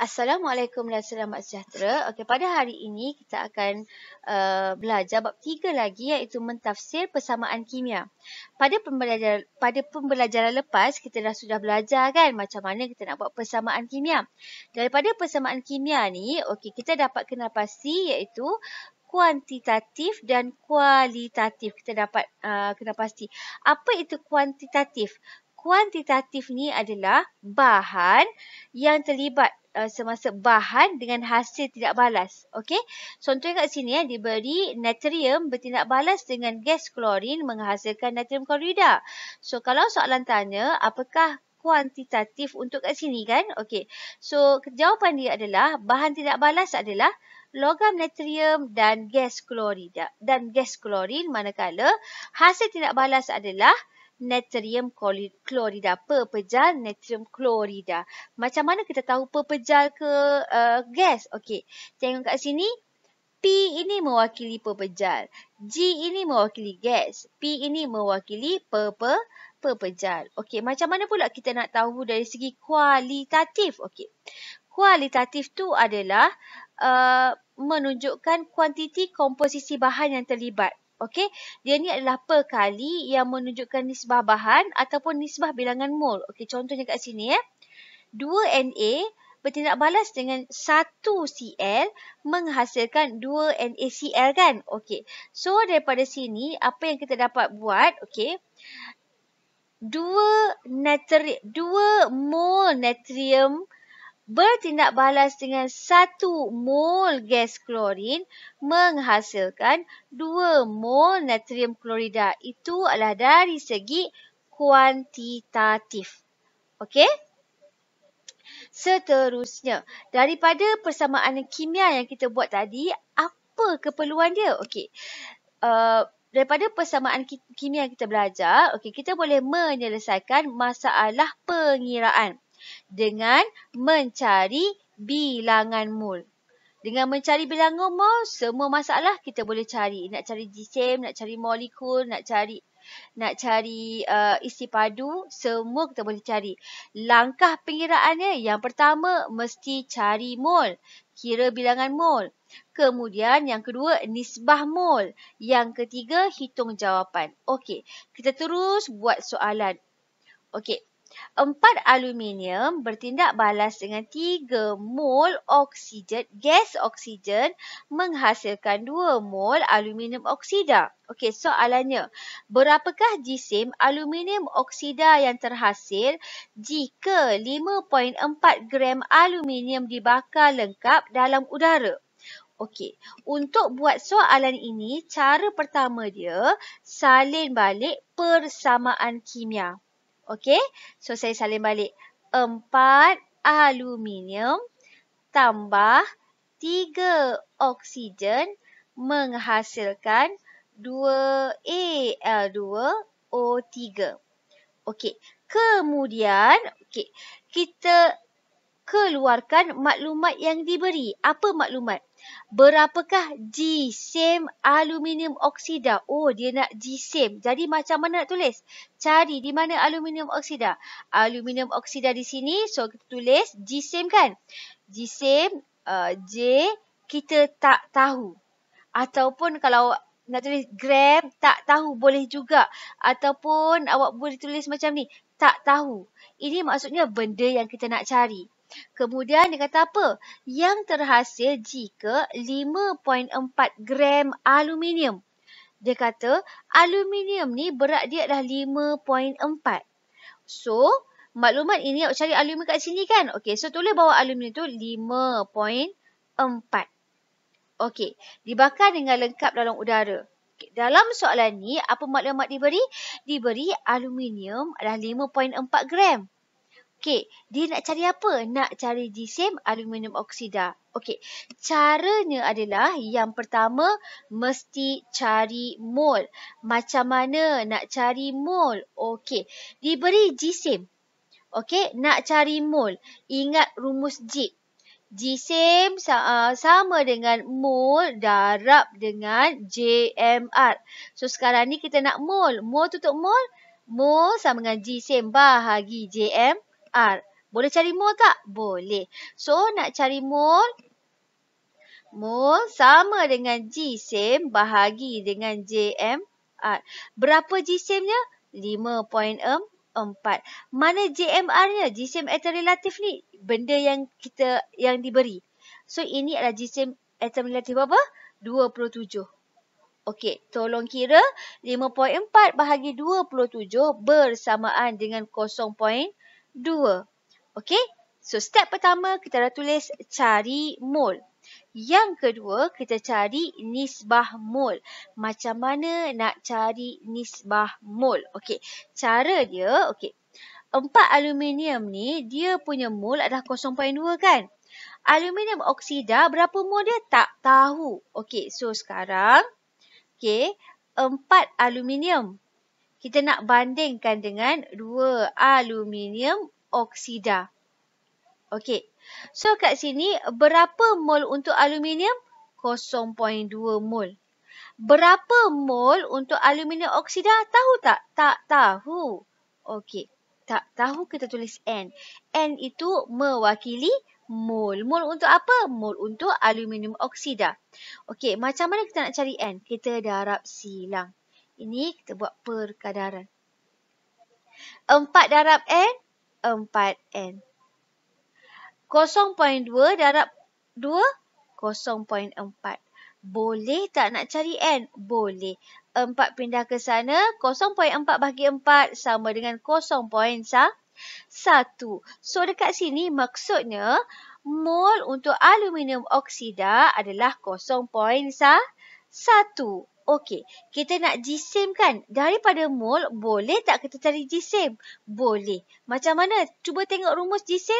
Assalamualaikum dan selamat sejahtera. Okey, pada hari ini kita akan uh, belajar bab tiga lagi iaitu mentafsir persamaan kimia. Pada pembelajaran pada pembelajaran lepas kita dah sudah belajar kan macam mana kita nak buat persamaan kimia. Daripada persamaan kimia ni, okey kita dapat kenal pasti iaitu kuantitatif dan kualitatif. Kita dapat uh, kenal pasti. Apa itu kuantitatif? kuantitatif ni adalah bahan yang terlibat uh, semasa bahan dengan hasil tidak balas. Okey. Contohnya kat sini eh, diberi natrium bertindak balas dengan gas klorin menghasilkan natrium klorida. So kalau soalan tanya apakah kuantitatif untuk kat sini kan? Okey. So jawapan dia adalah bahan tidak balas adalah logam natrium dan gas klorida dan gas klorin manakala hasil tidak balas adalah natrium klorida. pepejal, natrium klorida. Macam mana kita tahu pepejal ke uh, gas? Okey, tengok kat sini. P ini mewakili pepejal, G ini mewakili gas. P ini mewakili pepejal. Okey, macam mana pula kita nak tahu dari segi kualitatif? Okey, kualitatif tu adalah uh, menunjukkan kuantiti komposisi bahan yang terlibat. Okey, dia ni adalah perkali yang menunjukkan nisbah bahan ataupun nisbah bilangan mol. Okey, contohnya kat sini ya. Eh. 2Na bertindak balas dengan 1Cl menghasilkan 2NaCl kan? Okey. So daripada sini apa yang kita dapat buat? Okey. 2 natrium 2 mol natrium bertindak balas dengan 1 mol gas klorin menghasilkan 2 mol natrium klorida. Itu adalah dari segi kuantitatif. Okey? Seterusnya, daripada persamaan kimia yang kita buat tadi, apa keperluan dia? Okey. Uh, daripada persamaan kimia yang kita belajar, okey, kita boleh menyelesaikan masalah pengiraan dengan mencari bilangan mol. Dengan mencari bilangan mol, semua masalah kita boleh cari. Nak cari GCM, nak cari molekul, nak cari nak cari uh, isi padu, semua kita boleh cari. Langkah pengiraannya, yang pertama mesti cari mol. Kira bilangan mol. Kemudian yang kedua, nisbah mol. Yang ketiga, hitung jawapan. Okey, kita terus buat soalan. Okey, Empat aluminium bertindak balas dengan tiga mol oksigen, gas oksigen menghasilkan dua mol aluminium oksida. Okey, soalannya, berapakah jisim aluminium oksida yang terhasil jika 5.4 gram aluminium dibakar lengkap dalam udara? Okey, untuk buat soalan ini, cara pertama dia salin balik persamaan kimia. Okey, so saya salin balik. 4 aluminium tambah 3 oksigen menghasilkan 2Al2O3. Okey, kemudian okay, kita keluarkan maklumat yang diberi. Apa maklumat? Berapakah G-SIM aluminium oksida? Oh, dia nak G-SIM. Jadi macam mana nak tulis? Cari di mana aluminium oksida? Aluminium oksida di sini. So, kita tulis G-SIM kan? G-SIM uh, J kita tak tahu. Ataupun kalau nak tulis gram tak tahu boleh juga. Ataupun awak boleh tulis macam ni. Tak tahu. Ini maksudnya benda yang kita nak cari. Kemudian dia kata apa? Yang terhasil jika 5.4 gram aluminium. Dia kata aluminium ni berat dia adalah 5.4. So, maklumat ini nak cari aluminium kat sini kan? Okey, so tulis bawah aluminium tu 5.4. Okey, dibakar dengan lengkap dalam udara. Dalam soalan ni, apa maklumat diberi? Diberi aluminium adalah 5.4 gram. Okey, dia nak cari apa? Nak cari disem aluminium oksida. Okey, caranya adalah yang pertama mesti cari mol. Macam mana nak cari mol? Okey, diberi disem. Okey, nak cari mol. Ingat rumus jib. Jisim sama dengan mol darab dengan JMR. So sekarang ni kita nak mol. Mol tutup mol. Mol sama dengan jisim bahagi JMR. R. Boleh cari mole tak? Boleh. So, nak cari mole. Mole sama dengan G same bahagi dengan JMR. Berapa G same-nya? 5.4. Mana JMR-nya? G atom relatif ni. Benda yang kita, yang diberi. So, ini adalah G same atom relatif apa? 27. Okey, tolong kira 5.4 bahagi 27 bersamaan dengan Dua, Okey, so step pertama kita dah tulis cari mol. Yang kedua, kita cari nisbah mol. Macam mana nak cari nisbah mol? Okey, cara dia, okey. Empat aluminium ni, dia punya mol adalah 0.2 kan? Aluminium oksida, berapa mol dia? Tak tahu. Okey, so sekarang, okey, empat aluminium kita nak bandingkan dengan dua aluminium oksida. Okey. So kat sini berapa mol untuk aluminium? 0.2 mol. Berapa mol untuk aluminium oksida? Tahu tak? Tak tahu. Okey. Tak tahu kita tulis N. N itu mewakili mol. Mol untuk apa? Mol untuk aluminium oksida. Okey, macam mana kita nak cari N? Kita darab silang. Ini kita buat perkadaran. 4 darab N, 4 N. 0.2 darab 2, 0.4. Boleh tak nak cari N? Boleh. 4 pindah ke sana, 0.4 bagi 4 sama dengan 0.1. So dekat sini maksudnya mol untuk aluminium oksida adalah 0.1. Okey, kita nak jisim kan? Daripada mol, boleh tak kita cari jisim? Boleh. Macam mana? Cuba tengok rumus jisim.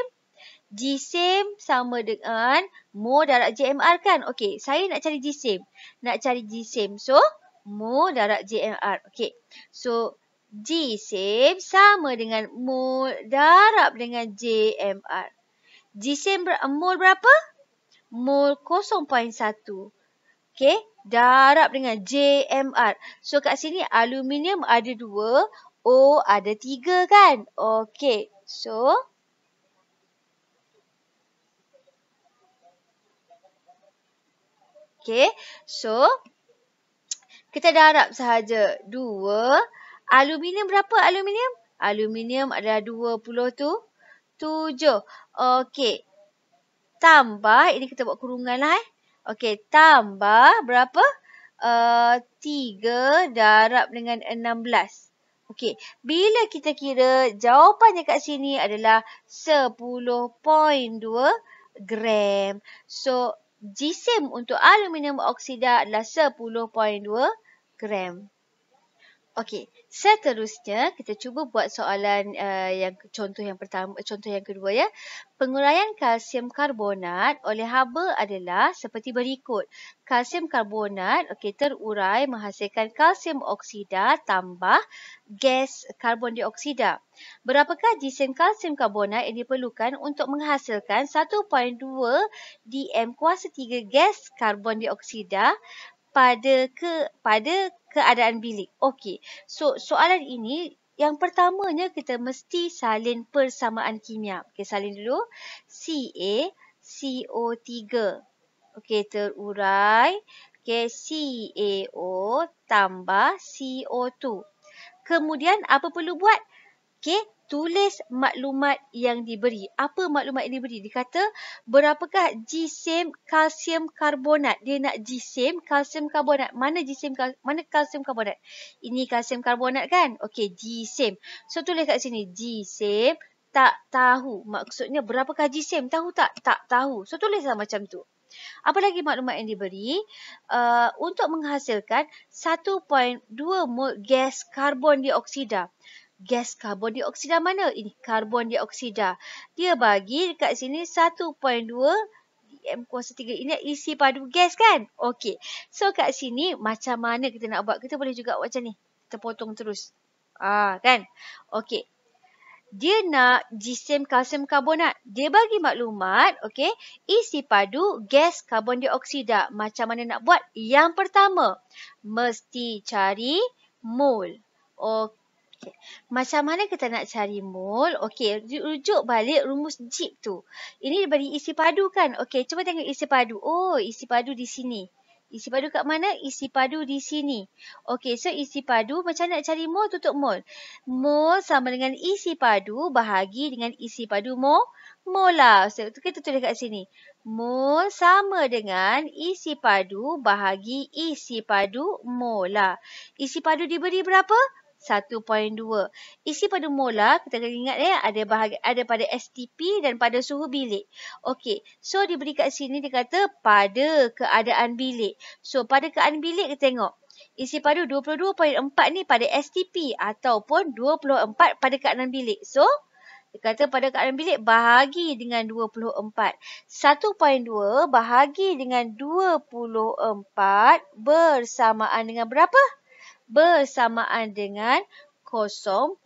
Jisim sama dengan mol darab JMR kan? Okey, saya nak cari jisim. Nak cari jisim. So, mol darab JMR. Okey, so jisim sama dengan mol darab dengan JMR. Jisim ber mol berapa? Mol 0.1. Okey, darab dengan JMR. So kat sini aluminium ada dua, O ada tiga kan? Okey. So Okey. So kita darab sahaja 2 aluminium berapa aluminium? Aluminium adalah 20 tu 7. Okey. Tambah ini kita buat kurungan lah eh. Okey, tambah berapa? Eh, tiga uh, darab dengan enam belas. Okey, bila kita kira jawapannya kat sini adalah 10.2 gram. So, jisim untuk aluminium oksida adalah 10.2 gram. Okey, seterusnya kita cuba buat soalan uh, yang contoh yang pertama, contoh yang kedua ya. Penguraian kalsium karbonat oleh haba adalah seperti berikut. Kalsium karbonat okey terurai menghasilkan kalsium oksida tambah gas karbon dioksida. Berapakah jisim kalsium karbonat yang diperlukan untuk menghasilkan 1.2 dm kuasa 3 gas karbon dioksida pada ke pada keadaan bilik. Okey. So soalan ini yang pertamanya kita mesti salin persamaan kimia. Okey, salin dulu. Ca CO3. Okey, terurai. Okey, CaO tambah CO2. Kemudian apa perlu buat? Okey, tulis maklumat yang diberi. Apa maklumat yang diberi? Dikata berapakah gisim kalsium karbonat? Dia nak gisim kalsium karbonat. Mana gisim mana kalsium karbonat? Ini kalsium karbonat kan? Okey, gisim. So tulis kat sini gisim tak tahu. Maksudnya berapakah gisim? Tahu tak? Tak tahu. So tulislah macam tu. Apa lagi maklumat yang diberi? Uh, untuk menghasilkan 1.2 mol gas karbon dioksida gas karbon dioksida mana? Ini karbon dioksida. Dia bagi dekat sini 1.2 M kuasa 3 ini isi padu gas kan? Okey. So kat sini macam mana kita nak buat? Kita boleh juga macam ni. Kita potong terus. Ah kan? Okey. Dia nak jisim kalsium karbonat. Dia bagi maklumat, okey, isi padu gas karbon dioksida. Macam mana nak buat? Yang pertama, mesti cari mol. Okey. Okay. Macam mana kita nak cari mol? Okey, rujuk balik rumus jip tu. Ini daripada isi padu kan? Okey, cuba tengok isi padu. Oh, isi padu di sini. Isi padu kat mana? Isi padu di sini. Okey, so isi padu macam nak cari mol tutup mol. Mol sama dengan isi padu bahagi dengan isi padu mol. Molar. So, kita tulis kat sini. Mol sama dengan isi padu bahagi isi padu mola. Isi padu diberi Berapa? 1.2. Isi pada molar kita kena ingat ya ada bahagi, ada pada STP dan pada suhu bilik. Okey. So diberi kat sini dia kata pada keadaan bilik. So pada keadaan bilik kita tengok isi padu 22.4 ni pada STP ataupun 24 pada keadaan bilik. So dia kata pada keadaan bilik bahagi dengan 24. 1.2 bahagi dengan 24 bersamaan dengan berapa? 1.2 bersamaan dengan 0.05.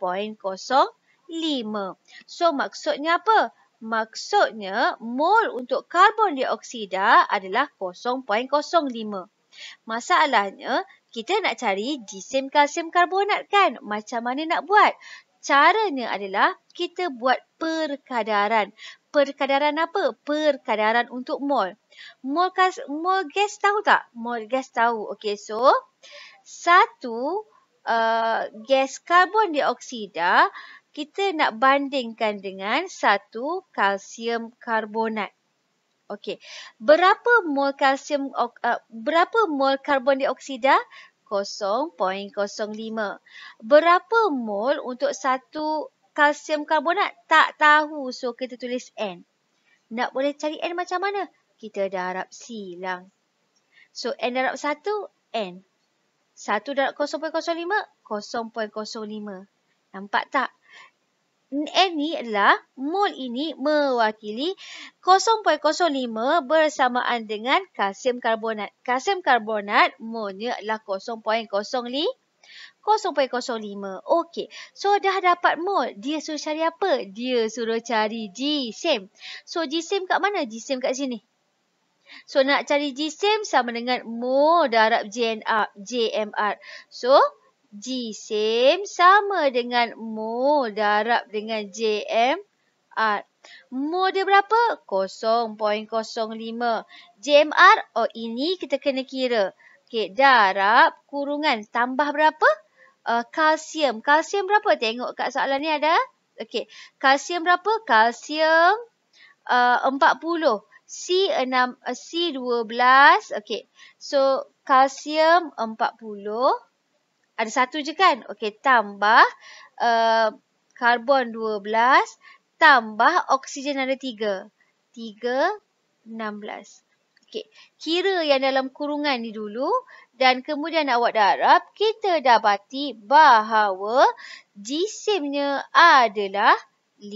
So maksudnya apa? Maksudnya mol untuk karbon dioksida adalah 0.05. Masalahnya kita nak cari jisim kalsium karbonat kan? Macam mana nak buat? Caranya adalah kita buat perkadaran. Perkadaran apa? Perkadaran untuk mol. Mol, mol gas tahu tak? Mol gas tahu. Okey, so satu uh, gas karbon dioksida kita nak bandingkan dengan satu kalsium karbonat. Okey. Berapa mol kalsium uh, berapa mol karbon dioksida? 0.05. Berapa mol untuk satu kalsium karbonat? Tak tahu. So kita tulis N. Nak boleh cari N macam mana? Kita darab silang. So N darab 1 N. 1.0.05, 0.05. 0.05, Nampak tak? N ni adalah mol ini mewakili 0.05 bersamaan dengan kalsium karbonat. Kalsium karbonat molnya adalah 0.05. 0.05. Okey. So dah dapat mol. Dia suruh cari apa? Dia suruh cari G-same. So G-same kat mana? G-same kat sini. So nak cari G same sama dengan mu darab GNR, JMR. So G same sama dengan mu darab dengan JMR. Mu dia berapa? 0.05. JMR, oh ini kita kena kira. Okay darab kurungan tambah berapa? Uh, kalsium. Kalsium berapa? Tengok kat soalan ni ada. Okay kalsium berapa? Kalsium uh, 40. C6, uh, C12, okay. So, kalsium 40. Ada satu je kan? Okay, tambah uh, karbon 12, tambah oksigen ada 3. 3, 16. Okay, kira yang dalam kurungan ni dulu. Dan kemudian awak darab, kita dapati bahawa jisimnya adalah 5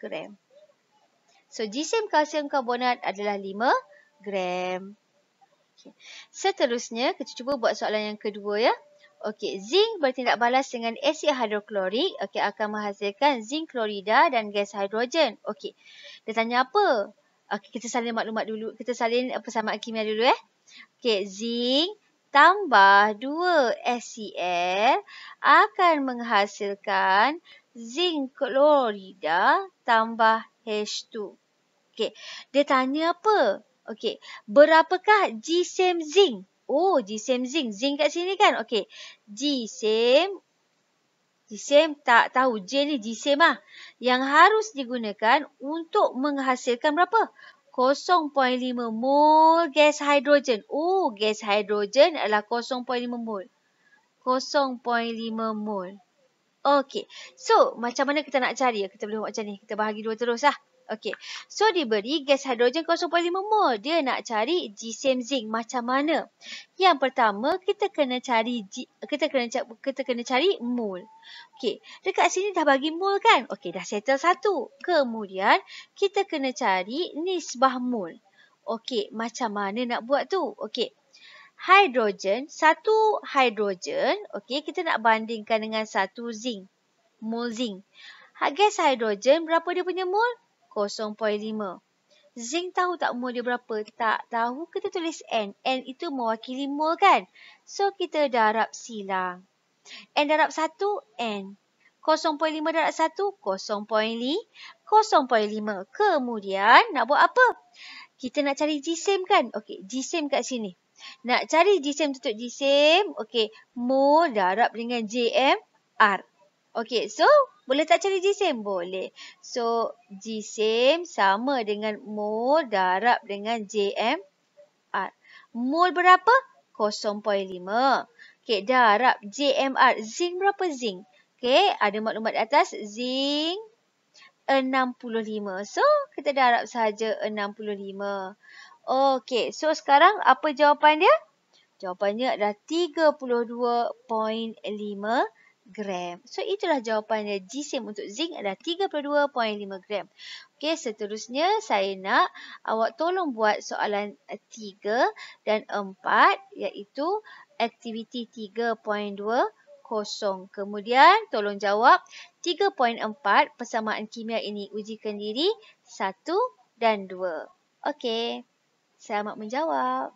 gram. So, jisim kalsium karbonat adalah 5 gram. Okay. Seterusnya, kita cuba buat soalan yang kedua ya. Okey, zinc bertindak balas dengan asid hidroklorik Okey, akan menghasilkan zinc klorida dan gas hidrogen. Okey, dia tanya apa? Okey, kita salin maklumat dulu. Kita salin eh, persamaan kimia dulu eh. Okey, zinc tambah 2 SCL akan menghasilkan zinc klorida tambah H2. Okey, dia tanya apa? Okey, berapakah G same zinc? Oh, G same zinc. Zinc kat sini kan? Okey, G same. G same tak tahu. J ni G same lah. Yang harus digunakan untuk menghasilkan berapa? 0.5 mol gas hidrogen. Oh, gas hidrogen adalah 0.5 mol. 0.5 mol. Okay, So, macam mana kita nak cari? Kita boleh buat macam ni. Kita bahagi dua terus lah. Okay, So, diberi gas hidrogen 0.5 mol. Dia nak cari G same zinc. Macam mana? Yang pertama, kita kena cari G, kita kena kita kena cari mol. Okay, Dekat sini dah bagi mol kan? Okay, dah settle satu. Kemudian, kita kena cari nisbah mol. Okey, macam mana nak buat tu? Okey hidrogen, satu hidrogen, okey, kita nak bandingkan dengan satu zinc, mol zinc. Ha, gas hidrogen, berapa dia punya mol? 0.5. Zinc tahu tak mol dia berapa? Tak tahu, kita tulis N. N itu mewakili mol kan? So, kita darab silang. N darab 1, N. 0.5 darab 1, 0.5. 0.5. Kemudian, nak buat apa? Kita nak cari g jisim kan? Okey, jisim kat sini. Nak cari jisim tutup jisim. Okey. Mu darab dengan JMR. Okey. So, boleh tak cari jisim? Boleh. So, jisim sama dengan mu darab dengan JMR. Mul berapa? 0.5. Okey. Darab JMR. Zing berapa zing? Okey. Ada maklumat di atas. Zing 65. So, kita darab saja 65. Okey, so sekarang apa jawapan dia? Jawapannya adalah 32.5 gram. So itulah jawapannya jisim untuk zinc adalah 32.5 gram. Okey, seterusnya saya nak awak tolong buat soalan 3 dan 4 iaitu aktiviti 3.2 kosong. Kemudian tolong jawab 3.4 persamaan kimia ini uji kendiri 1 dan 2. Okey. Saya Selamat menjawab.